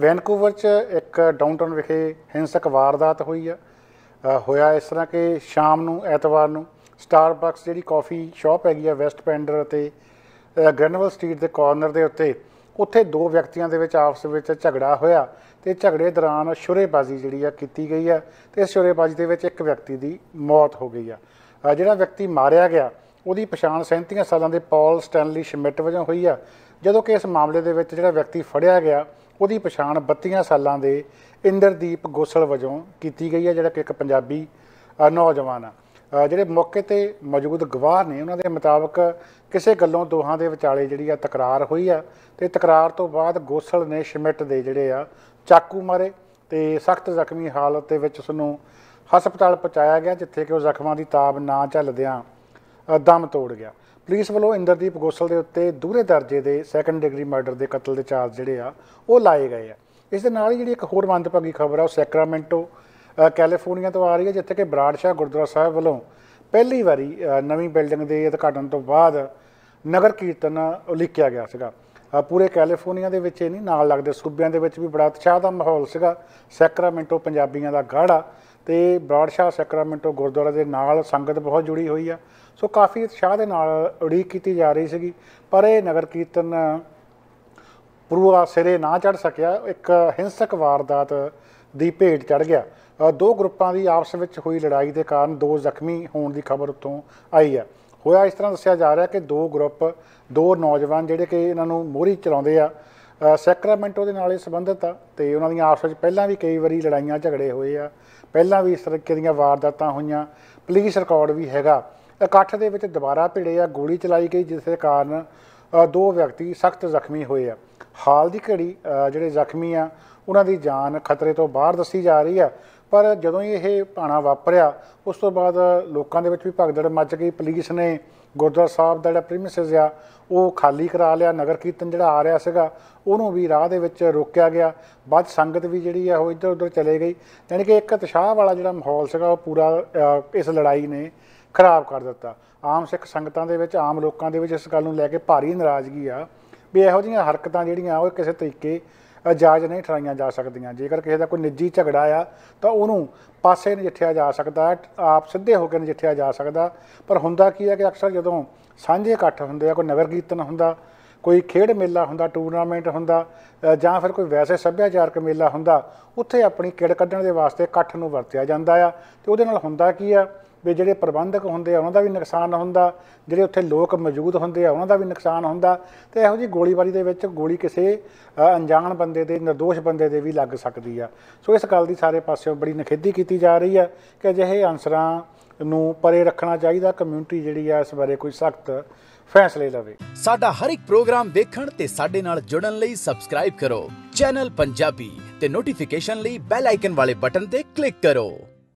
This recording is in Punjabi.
ਵੈਨਕੂਵਰ 'ਚ ਇੱਕ ਡਾਊਨਟਾਊਨ ਵਿਖੇ ਹਿੰਸਕ ਵਾਰਦਾਤ ਹੋਈ ਆ ਹੋਇਆ ਇਸ ਤਰ੍ਹਾਂ ਕਿ ਸ਼ਾਮ ਨੂੰ ਐਤਵਾਰ ਨੂੰ ਸਟਾਰਬਕਸ ਜਿਹੜੀ ਕਾਫੀ ਸ਼ਾਪ ਹੈਗੀ ਆ ਵੈਸਟ ਪੈਂਡਰ ਅਤੇ ਗ੍ਰੈਨਵਲ ਸਟਰੀਟ ਦੇ ਕਾਰਨਰ ਦੇ ਉੱਤੇ ਉੱਥੇ ਦੋ ਵਿਅਕਤੀਆਂ ਦੇ ਵਿੱਚ ਆਪਸ ਵਿੱਚ ਝਗੜਾ ਹੋਇਆ ਤੇ ਝਗੜੇ ਦੌਰਾਨ ਸ਼ੁਰੇਬਾਜ਼ੀ ਜਿਹੜੀ ਆ ਕੀਤੀ ਗਈ ਆ ਤੇ ਇਸ ਸ਼ੁਰੇਬਾਜ਼ੀ ਦੇ ਵਿੱਚ ਇੱਕ ਵਿਅਕਤੀ ਦੀ ਮੌਤ ਹੋ ਗਈ ਆ ਜਿਹੜਾ ਵਿਅਕਤੀ ਮਾਰਿਆ ਗਿਆ ਉਹਦੀ ਪਛਾਣ 37 ਸਾਲਾਂ ਦੇ ਪੌਲ ਸਟੈਨਲੀ ਸ਼ਮਿਟ ਵਜੋਂ ਹੋਈ ਆ ਜਦੋਂ ਕਿ ਇਸ ਮਾਮਲੇ ਦੇ ਵਿੱਚ ਜਿਹੜਾ ਵਿਅਕਤੀ ਫੜਿਆ ਗਿਆ ਉਹਦੀ ਪਛਾਣ 32 ਸਾਲਾਂ ਦੇ ਇੰਦਰਦੀਪ ਗੋਸਲ ਵਜੋਂ ਕੀਤੀ ਗਈ ਹੈ ਜਿਹੜਾ ਕਿ ਇੱਕ ਪੰਜਾਬੀ ਨੌਜਵਾਨ ਆ ਜਿਹੜੇ ਮੌਕੇ ਤੇ ਮੌਜੂਦ ਗਵਾਹ ਨੇ ਉਹਨਾਂ ਦੇ ਮੁਤਾਬਕ ਕਿਸੇ ਗੱਲੋਂ ਦੋਹਾਂ ਦੇ ਵਿਚਾਲੇ ਜਿਹੜੀ ਆ ਤਕਰਾਰ ਹੋਈ ਆ ਤੇ ਤਕਰਾਰ ਤੋਂ ਬਾਅਦ ਗੋਸਲ ਨੇ ਸ਼ਮਿਟ ਦੇ ਜਿਹੜੇ ਆ ਚਾਕੂ ਮਾਰੇ ਤੇ ਸਖਤ ਜ਼ਖਮੀ ਹਾਲਤ ਦੇ ਵਿੱਚ ਉਸ ਨੂੰ ਹਸਪਤਾਲ ਪਹੁੰਚਾਇਆ ਗਿਆ ਜਿੱਥੇ ਕਿ ਉਹ ਜ਼ਖਮਾਂ ਦੀ ਤਾਬ ਨਾ ਝੱਲਦਿਆਂ ਦਮ ਤੋੜ ਗਿਆ ਪੁਲਿਸ ਵੱਲੋਂ ਇੰਦਰਦੀਪ ਗੋਸਲ ਦੇ ਉੱਤੇ ਦੂਰੇ ਦਰਜੇ ਦੇ ਸੈਕੰਡ ਡਿਗਰੀ ਮਰਡਰ ਦੇ ਕਤਲ ਦੇ ਚਾਰਜ ਜਿਹੜੇ ਆ ਉਹ ਲਾਏ ਗਏ ਆ ਇਸ ਦੇ ਨਾਲ ਹੀ ਜਿਹੜੀ ਇੱਕ ਹੋਰ ਮੰਦਭਾਗੀ ਖਬਰ ਆ ਉਹ ਸੈਕਰਾਮੈਂਟੋ ਕੈਲੀਫੋਰਨੀਆ ਤੋਂ ਆ ਰਹੀ ਹੈ ਜਿੱਥੇ ਕਿ ਬਰਾੜਸ਼ਾਹ ਗੁਰਦੁਆਰਾ ਸਾਹਿਬ ਵੱਲੋਂ ਪਹਿਲੀ ਵਾਰੀ ਨਵੀਂ ਬਿਲਡਿੰਗ ਦੇ ਉਦਘਾਟਨ ਤੋਂ ਬਾਅਦ ਨਗਰ ਕੀਰਤਨ ਉਲੀਕਿਆ ਗਿਆ ਸੀਗਾ ਪੂਰੇ ਕੈਲੀਫੋਰਨੀਆ ਦੇ ਵਿੱਚ ਇਹ ਨਹੀਂ ਨਾਲ ਲੱਗਦੇ ਸੂਬਿਆਂ ਦੇ ਵਿੱਚ ਵੀ ਬੜਾ ਉਤਸ਼ਾਹ ਦਾ ਮਾਹੌਲ ਸੀਗਾ ਸੈਕਰਾਮੈਂਟੋ ਪੰਜਾਬੀਆਂ ਦਾ ਗਾੜਾ ਤੇ ਬਰਾੜ ਸ਼ਾਹ ਸੈਕਰਾਮੈਂਟੋ ਗੁਰਦੁਆਰਾ ਦੇ ਨਾਲ ਸੰਗਤ ਬਹੁਤ ਜੁੜੀ ਹੋਈ ਆ ਸੋ ਕਾਫੀ ਉਤਸ਼ਾਹ ਦੇ ਨਾਲ ਉਡੀਕ ਕੀਤੀ ਜਾ ਰਹੀ ਸੀਗੀ ਪਰ ਇਹ ਨਗਰ ਕੀਰਤਨ ਪੁਰਵਾ ਸਿਰੇ ਨਾ ਚੜ ਸਕਿਆ ਇੱਕ ਹਿੰਸਕ ਵਾਰਦਾਤ ਦੀ ਭੇਟ ਚੜ ਗਿਆ ਦੋ ਗਰੁੱਪਾਂ ਦੀ ਆਪਸ ਵਿੱਚ ਹੋਈ ਲੜਾਈ ਦੇ ਕਾਰਨ ਦੋ ਜ਼ਖਮੀ ਹੋਣ ਦੀ ਖਬਰ ਉੱਤੋਂ ਆਈ ਹੈ ਹੋਇਆ ਇਸ ਤਰ੍ਹਾਂ ਦੱਸਿਆ ਜਾ ਰਿਹਾ ਕਿ ਦੋ ਗਰੁੱਪ ਦੋ ਨੌਜਵਾਨ ਜਿਹੜੇ ਕਿ ਇਹਨਾਂ ਨੂੰ ਮੋਰੀ ਚਲਾਉਂਦੇ ਆ ਸੈਕਰਾਮੈਂਟੋ ਦੇ ਨਾਲ ਇਹ ਸੰਬੰਧਿਤ ਆ ਤੇ ਉਹਨਾਂ ਦੀਆਂ ਆਪਸ ਵਿੱਚ ਪਹਿਲਾਂ ਵੀ ਕਈ ਵਾਰੀ ਲੜਾਈਆਂ ਝਗੜੇ ਹੋਏ ਆ ਪਹਿਲਾਂ ਵੀ ਇਸ ਤਰ੍ਹਾਂ ਦੀਆਂ ਵਾਰਦਾਤਾਂ ਹੋਈਆਂ ਪੁਲਿਸ ਰਿਕਾਰਡ ਵੀ ਹੈਗਾ ਇਕੱਠ ਦੇ ਵਿੱਚ ਦੁਬਾਰਾ ਭਿੜੇ ਆ ਗੋਲੀ ਚਲਾਈ ਗਈ ਜਿਸ ਦੇ ਕਾਰਨ ਦੋ ਵਿਅਕਤੀ ਸਖਤ ਜ਼ਖਮੀ ਹੋਏ ਆ ਹਾਲ ਦੀ ਘੜੀ ਜਿਹੜੇ ਜ਼ਖਮੀ ਆ ਉਹਨਾਂ ਦੀ ਜਾਨ ਖਤਰੇ ਤੋਂ ਬਾਹਰ ਦੱਸੀ ਜਾ ਰਹੀ ਆ ਪਰ ਜਦੋਂ ਇਹ ਪਾਣਾ ਵਾਪਰਿਆ ਉਸ ਤੋਂ ਬਾਅਦ ਲੋਕਾਂ ਦੇ ਵਿੱਚ ਵੀ ਭਗਦੜ ਮੱਚ ਗਈ ਪੁਲਿਸ ਨੇ ਗੁਰਦੁਆਰਾ ਸਾਹਿਬ ਦਾ ਜਿਹੜਾ ਪ੍ਰੀਮਿਸਿਸ ਆ ਉਹ ਖਾਲੀ ਕਰਾ ਲਿਆ ਨਗਰ ਕੀਰਤਨ ਜਿਹੜਾ ਆ ਰਿਹਾ ਸੀਗਾ ਉਹਨੂੰ ਵੀ ਰਾਹ ਦੇ ਵਿੱਚ ਰੋਕਿਆ ਗਿਆ ਬਾਅਦ ਸੰਗਤ ਵੀ ਜਿਹੜੀ ਆ ਉਹ ਇੱਧਰ ਉੱਧਰ ਚਲੇ ਗਈ ਯਾਨੀ ਕਿ ਇੱਕ ਤਸ਼ਾਹ ਵਾਲਾ ਜਿਹੜਾ ਮਾਹੌਲ ਸੀਗਾ ਉਹ ਪੂਰਾ ਇਸ ਲੜਾਈ ਨੇ ਖਰਾਬ ਕਰ ਦਿੱਤਾ ਆਮ ਸਿੱਖ ਸੰਗਤਾਂ ਦੇ ਵਿੱਚ ਆਮ ਲੋਕਾਂ ਦੇ ਵਿੱਚ ਇਸ ਗੱਲ ਨੂੰ ਲੈ ਕੇ ਭਾਰੀ ਨਾਰਾਜ਼ਗੀ ਆ ਵੀ ਇਹੋ ਜਿਹੀਆਂ ਹਰਕਤਾਂ ਜਿਹੜੀਆਂ ਉਹ ਕਿਸੇ ਤਰੀਕੇ ਜਾਇਜ਼ ਨਹੀਂ ਠਰਾਈਆਂ ਜਾ ਸਕਦੀਆਂ ਜੇਕਰ ਕਿਸੇ ਦਾ ਕੋਈ ਨਿੱਜੀ ਝਗੜਾ ਆ ਤਾਂ ਉਹਨੂੰ ਪਾਸੇ ਨਜਿੱਠਿਆ ਜਾ ਸਕਦਾ ਆਪ ਸਿੱਧੇ ਹੋ ਕੇ ਨਜਿੱਠਿਆ ਜਾ ਸਕਦਾ ਪਰ ਹੁੰਦਾ ਕੀ ਹੈ ਕਿ ਅਕਸਰ ਜਦੋਂ ਸਾਂਝੇ ਇਕੱਠ ਹੁੰਦੇ ਆ ਕੋਈ ਨਗਰ ਕੀਰਤਨ ਹੁੰਦਾ ਕੋਈ ਖੇਡ ਮੇਲਾ ਹੁੰਦਾ ਟੂਰਨਾਮੈਂਟ ਹੁੰਦਾ ਜਾਂ ਫਿਰ ਕੋਈ ਵੈਸੇ ਸੱਭਿਆਚਾਰਕ ਮੇਲਾ ਹੁੰਦਾ ਉੱਥੇ ਆਪਣੀ ਕਿੜ ਕੱਢਣ ਦੇ ਵਾਸਤੇ ਇਕੱਠ ਨੂੰ ਵਰਤਿਆ ਜਾਂਦਾ ਆ ਤੇ ਉਹਦੇ ਨਾਲ ਹੁੰਦਾ ਕੀ ਆ ਵੀ ਜਿਹੜੇ ਪ੍ਰਬੰਧਕ ਹੁੰਦੇ ਆ ਉਹਨਾਂ ਦਾ ਵੀ ਨੁਕਸਾਨ ਹੁੰਦਾ ਜਿਹੜੇ ਉੱਥੇ ਲੋਕ ਮੌਜੂਦ ਹੁੰਦੇ ਆ ਉਹਨਾਂ ਦਾ ਵੀ ਨੁਕਸਾਨ ਹੁੰਦਾ ਤੇ ਇਹੋ ਜੀ ਗੋਲੀਬਾਰੀ ਦੇ ਵਿੱਚ ਗੋਲੀ ਕਿਸੇ ਅਣਜਾਣ ਬੰਦੇ ਦੇ ਨਿਰਦੋਸ਼ ਬੰਦੇ ਦੇ ਵੀ ਲੱਗ ਸਕਦੀ ਆ ਸੋ ਇਸ ਗੱਲ ਦੀ ਸਾਰੇ ਪਾਸਿਓਂ ਬੜੀ ਨਖੇਦੀ ਕੀਤੀ ਜਾ ਰਹੀ ਆ ਕਿ ਅਜਿਹੇ ਅਨਸਰਾਂ ਨੂੰ ਪਰੇ ਰੱਖਣਾ ਚਾਹੀਦਾ ਕਮਿਊਨਿਟੀ ਜਿਹੜੀ ਆ ਇਸ ਬਾਰੇ ਕੋਈ ਸਖਤ ਫੈਸਲੇ ਲਵੇ ਸਾਡਾ ਹਰ ਇੱਕ ਪ੍ਰੋਗਰਾਮ ਦੇਖਣ ਤੇ ਸਾਡੇ ਨਾਲ ਜੁੜਨ ਲਈ ਸਬਸਕ੍ਰਾਈਬ ਕਰੋ ਚੈਨਲ ਪੰਜਾਬੀ ਤੇ ਨੋਟੀਫਿਕੇਸ਼ਨ ਲਈ ਬੈਲ ਆਈਕਨ ਵਾਲੇ ਬਟਨ ਤੇ ਕਲਿੱਕ ਕਰੋ